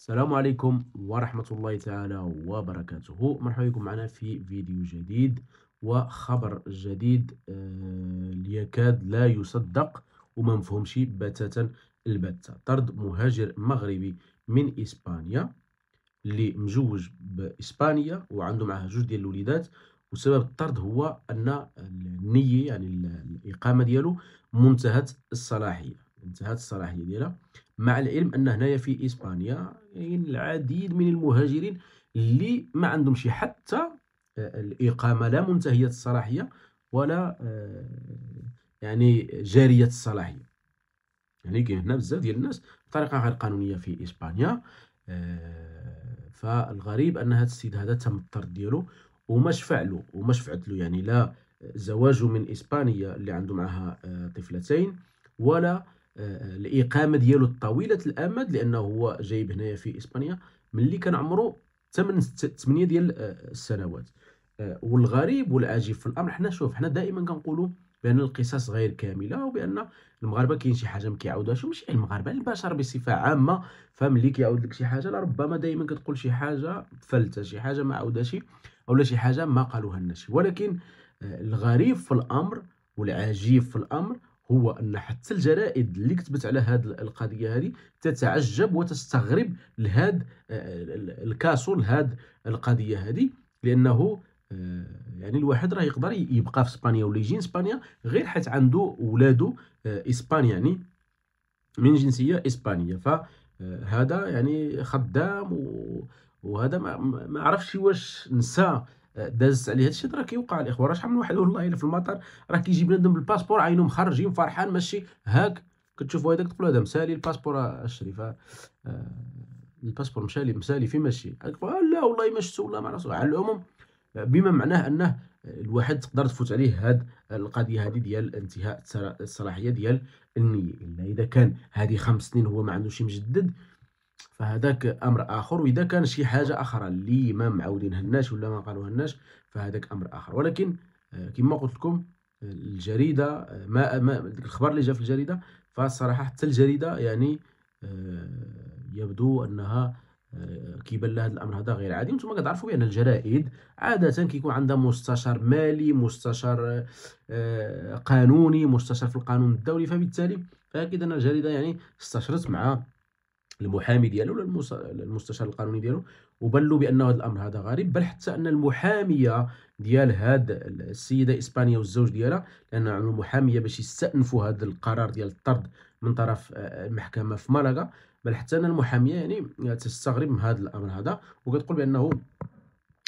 السلام عليكم ورحمة الله تعالى وبركاته مرحبا بكم معنا في فيديو جديد وخبر جديد آه، ليكاد لا يصدق وما مفهومش بتاتا البتة طرد مهاجر مغربي من إسبانيا اللي مزوج بإسبانيا وعنده معها جوج ديال الوليدات وسبب الطرد هو أن النية يعني الإقامة ديالو منتهت الصلاحية انتهت الصلاحية ديالها مع العلم ان هنايا في اسبانيا كاين يعني العديد من المهاجرين اللي ما عندهمش حتى آه، الاقامه لا منتهيه الصلاحيه ولا آه، يعني جاريه الصلاحيه يعني كاين هنا بزاف ديال الناس بطريقه غير قانونيه في اسبانيا آه، فالغريب ان هذا السيد هذا تم الطرد ديالو وما شفع له وما شفعت له يعني لا زواجه من اسبانيا اللي عنده معها طفلتين ولا الاقامه ديالو طويله الامد لانه هو جايب هنايا في اسبانيا ملي كان عمره 8 8 ديال آه، السنوات آه، والغريب والعجيب في الامر حنا شوف حنا دائما كنقولوا بان القصص غير كامله وبان المغاربه كاين شي حاجه ما كيعاودوهاش ماشي غير المغاربه البشر بصفه عامه فملي كيعاود لك شي حاجه لربما دائما كتقول شي حاجه فلته شي حاجه ما عاودهاش اولا شي حاجه ما قالوها الناس ولكن آه، الغريب في الامر والعجيب في الامر هو ان حتى الجرائد اللي كتبت على هذه القضيه هذه تتعجب وتستغرب لهاد آه، الكاسو لهاد القضيه هذه لانه آه، يعني الواحد راه يقدر يبقى في اسبانيا ولا يجي اسبانيا غير حيت عنده ولادو آه، اسبانيا يعني من جنسيه اسبانيه فهذا يعني خدام وهذا ما عرفش واش نسى دازت عليه هادشي راه كيوقع الاخوه راه شحال من واحد والله الا في المطار راه كيجي بنادم بالباسبور عينو مخرجين فرحان ماشي هاك كتشوفوا هذاك تقول هذا مسالي الباسبور الشريف آه، الباسبور مشالي مسالي في ماشي آه، لا والله ما شفتو والله ما راسو على العموم بما معناه انه الواحد تقدر تفوت عليه هاد القضيه هذه ديال انتهاء الصلاحيه ديال النيه الا اذا كان هذه خمس سنين هو ما عندوش مجدد فهذاك امر اخر واذا كان شي حاجه اخرى اللي ما الناس ولا ما الناس فهذاك امر اخر ولكن آه، كما قلت لكم الجريده آه، ما, ما الخبر اللي جا في الجريده فالصراحه حتى الجريده يعني آه، يبدو انها كيبان لها هذا الامر هذا غير عادي وانتم كتعرفوا بان الجرائد عاده كيكون عندها مستشار مالي مستشار قانوني مستشار في القانون الدولي فبالتالي فاكيد ان الجريده يعني استشرت مع المحامي ديالو ولا المستشار القانوني ديالو وبان له بان هذا الامر هذا غريب بل حتى ان المحاميه ديال هاد السيده اسبانيا والزوج ديالها لان المحاميه باش يستأنفوا هذا القرار ديال الطرد من طرف آه، المحكمه في مالاغا بل حتى ان المحاميه يعني تستغرب من هذا الامر هذا وكتقول بانه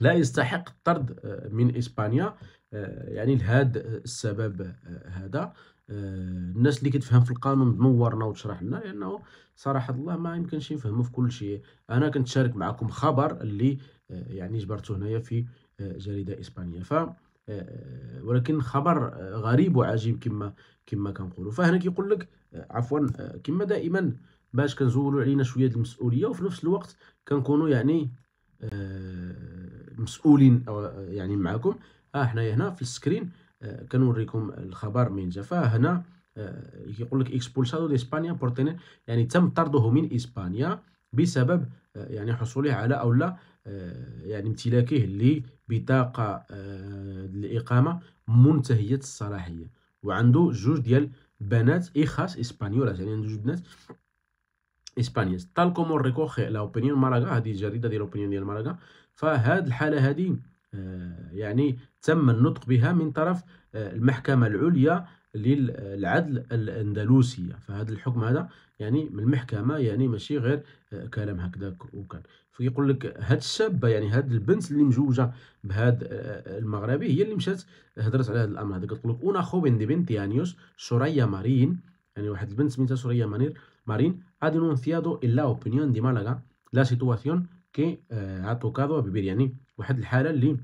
لا يستحق الطرد آه، من اسبانيا آه، يعني لهذا السبب هذا آه، الناس اللي كتفهم في القانون نورنا وتشرح لنا لانه صراحه الله ما يمكنش نفهموا في كل شيء انا كنتشارك معكم خبر اللي آه، يعني جبرته هنايا في آه، جريده اسبانيه ف ولكن خبر غريب وعجيب كما كما كنقولوا فهنا كيقول لك عفوا كما دائما باش كنزولوا علينا شويه المسؤوليه وفي نفس الوقت كنكونوا يعني مسؤولين يعني معكم ها حنايا هنا في السكرين كنوريكم الخبر من جفا هنا آه، يقول لك اكسبولسادو دي اسبانيا بور يعني تم طرده من اسبانيا بسبب آه، يعني حصوله على او لا آه، يعني امتلاكه لبطاقه الاقامه منتهيه الصلاحيه وعنده جوج ديال بنات اخاس اسبانيولا يعني عنده جوج بنات اسبانياس طال كومو ريكوخي لا اوبينيون مالاغا هذه الجريده ديال اوبينيون ديال مالاغا فهاد الحاله هذه آه، يعني تم النطق بها من طرف آه، المحكمة العليا للعدل الأندلسية فهذا الحكم هذا يعني من المحكمة يعني ماشي غير آه، كلام هكذاك وكان فيقول لك هاد الشابة يعني هاد البنت اللي مزوجة بهاد المغربي هي اللي مشات هضرت على هاد الأمر هذا كتقول لك أنا خوبن دي بنت أنيوس سوريا مارين يعني واحد البنت سميتها سوريا مانير مارين غادي نونسيادو إلا أوبينيون دي de لا سيتواسيون كي que eh, بيبير يعني واحد الحاله اللي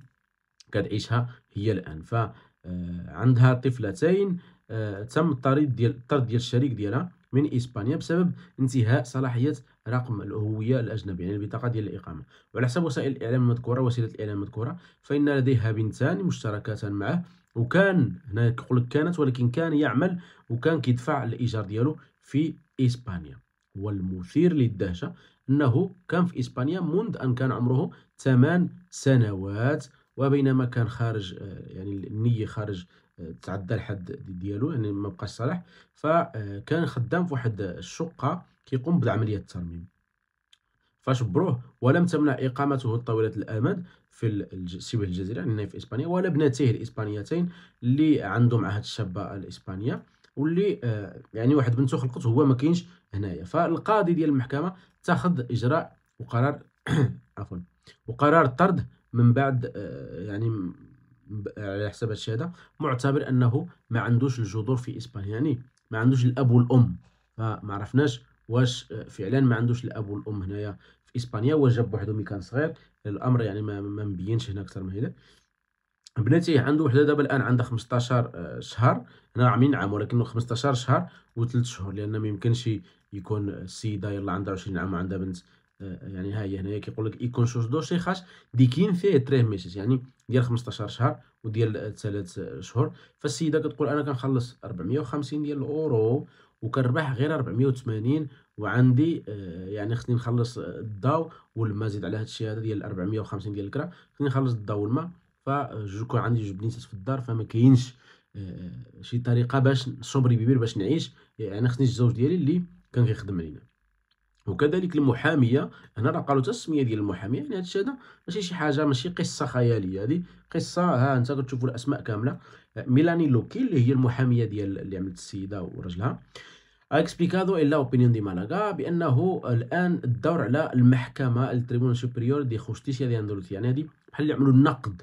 كتعيشها هي الان فعندها آه، طفلتين آه، تم الطرد ديال الطرد ديال الشريك ديالها من اسبانيا بسبب انتهاء صلاحيه رقم الهويه الاجنبيه يعني البطاقه ديال الاقامه وعلى حسب وسائل الاعلام المذكوره وسيله الاعلام المذكوره فان لديها بنتان مشتركتان معه وكان هنا كيقول لك كانت ولكن كان يعمل وكان كيدفع الايجار ديالو في اسبانيا والمثير للدهشه أنه كان في إسبانيا منذ أن كان عمره 8 سنوات وبينما كان خارج آه، يعني النية خارج آه، تعدى الحد ديالو يعني ما بقاش صالح فكان خدام في واحد الشقة كيقوم بعملية الترميم فشبروه ولم تمنع إقامته طويلة الأمد في شبه الجزيرة يعني في إسبانيا ولا ابنتيه الإسبانيتين اللي عندهم هاد الشابة الإسبانية واللي آه، يعني واحد بنته خلقته هو ما كاينش هنايا فالقاضي ديال المحكمه اتخذ اجراء وقرار عفوا وقرار الطرد من بعد آه، يعني على حسب الشهاده معتبر انه ما عندوش الجذور في اسبانيا يعني ما عندوش الاب والام فما عرفناش واش آه، فعلا ما عندوش الاب والام هنايا في اسبانيا واش جاب بوحدو ملي كان صغير الامر يعني ما مبينش هنا اكثر من هذا بنتي عنده وحده دابا الان عندها 15 آه، شهر انا عامين عام ولكنه 15 شهر و3 شهور لان ما يمكنش يكون السيده يلا عندها 20 عام وعندها بنت آه، يعني ها هي هنايا كيقول لك يكون شوز دو شيخاش دي كاين فيه تريه ميسيس يعني ديال 15 شهر وديال 3 شهور فالسيده كتقول انا كنخلص 450 ديال الاورو وكنربح غير 480 وعندي آه، يعني خصني نخلص الضو والما زيد على هذا الشيء هذا ديال 450 ديال الكرا خصني نخلص الضو والما فكون آه، عندي جوج بنيتات في الدار فما كاينش آه، آه، شي طريقه باش نصبري بيبير باش نعيش يعني انا خصني الزوج ديالي اللي كان كيخدم علينا وكذلك المحاميه هنا راه قالوا السميه ديال المحاميه يعني هادشي هذا ماشي شي حاجه ماشي قصه خياليه هذه قصه ها انت كتشوفوا الاسماء كامله ميلاني لوكي اللي هي المحاميه ديال اللي عملت السيده وراجلها اكسبليكادو الا اوبينيون دي مالاغا بانه الان الدور على المحكمه التريبونال سوبريور دي خوشتيسيا دي اندلسيا يعني هذه بحال اللي عملوا النقد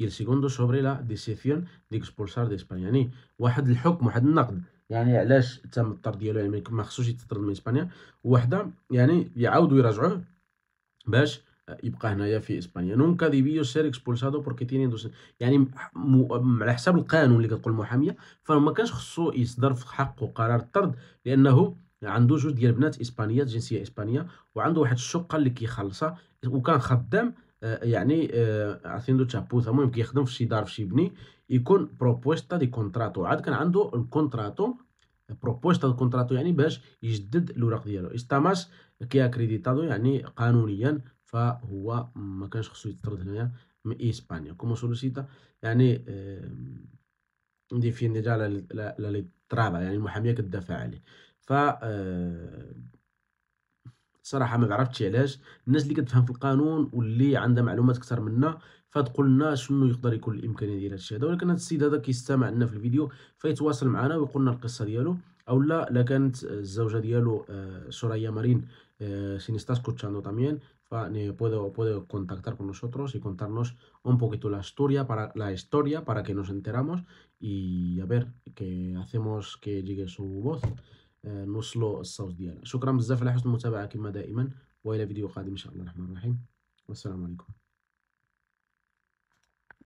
y el segundo sobre la decisión de expulsar de España يعني واحد الحكم واحد النقد يعني علاش تم الطرد ديالو يعني ما خصوش يتطرد من اسبانيا وحده يعني يعاودوا يراجعوه باش يبقى هنايا في اسبانيا نونكا ديبيو سير اكسبولسادو بوركي تيني دوس يعني على حساب القانون اللي كتقول المحاميه فما كانش خصو يصدر في حقه قرار الطرد لانه عنده جوج ديال بنات اسبانيات جنسيه اسبانيه وعنده واحد الشقه اللي كيخلصها وكان خدام آه، يعني آه، عاطينو تشابوثا المهم كيخدم في شي دار في شي بني يكون بروبوستا دي كونتراتو عاد كان عنده الكونتراتو بروبوستا دو كونتراتو يعني باش يجدد الوراق ديالو استاماس كي اكريديتادو يعني قانونيا فهو ما كانش خصو يطرد هنايا من اسبانيا كومو سوليسيتا يعني ديفيندي على لا لي يعني المحاميه كتدافع عليه ف صراحه ما عرفتش علاش الناس اللي كتفهم في القانون واللي عندها معلومات اكثر منا فتقول لنا شنو يقدر يكون الامكانيه ديال الشيء هذا ولكن هاد السيد هذا كيستمع لنا في الفيديو فيتواصل معنا ويقول لنا القصه ديالو او لا لا كانت الزوجه ديالو آه، سوريا مارين آه، سينيستا ne está escuchando también, بودو puedo contactar con nosotros y contarnos un poquito la historia, para, la historia para que nos enteramos y a ver que hacemos que llegue su voz. آه، نوصلوا الصوت ديالها شكرا بزاف على حسن المتابعه كما دائما والى فيديو قادم ان شاء الله الرحمن الرحيم والسلام عليكم